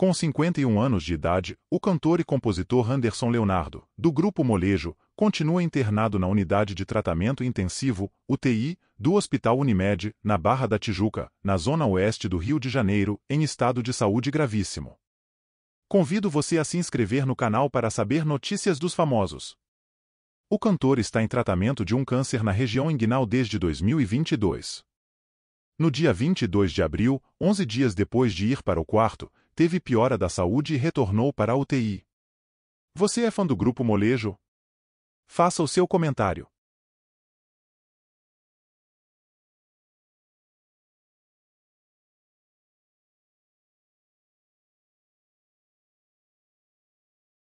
Com 51 anos de idade, o cantor e compositor Anderson Leonardo, do Grupo Molejo, continua internado na Unidade de Tratamento Intensivo, UTI, do Hospital Unimed, na Barra da Tijuca, na zona oeste do Rio de Janeiro, em estado de saúde gravíssimo. Convido você a se inscrever no canal para saber notícias dos famosos. O cantor está em tratamento de um câncer na região inguinal desde 2022. No dia 22 de abril, 11 dias depois de ir para o quarto, teve piora da saúde e retornou para a UTI. Você é fã do Grupo Molejo? Faça o seu comentário.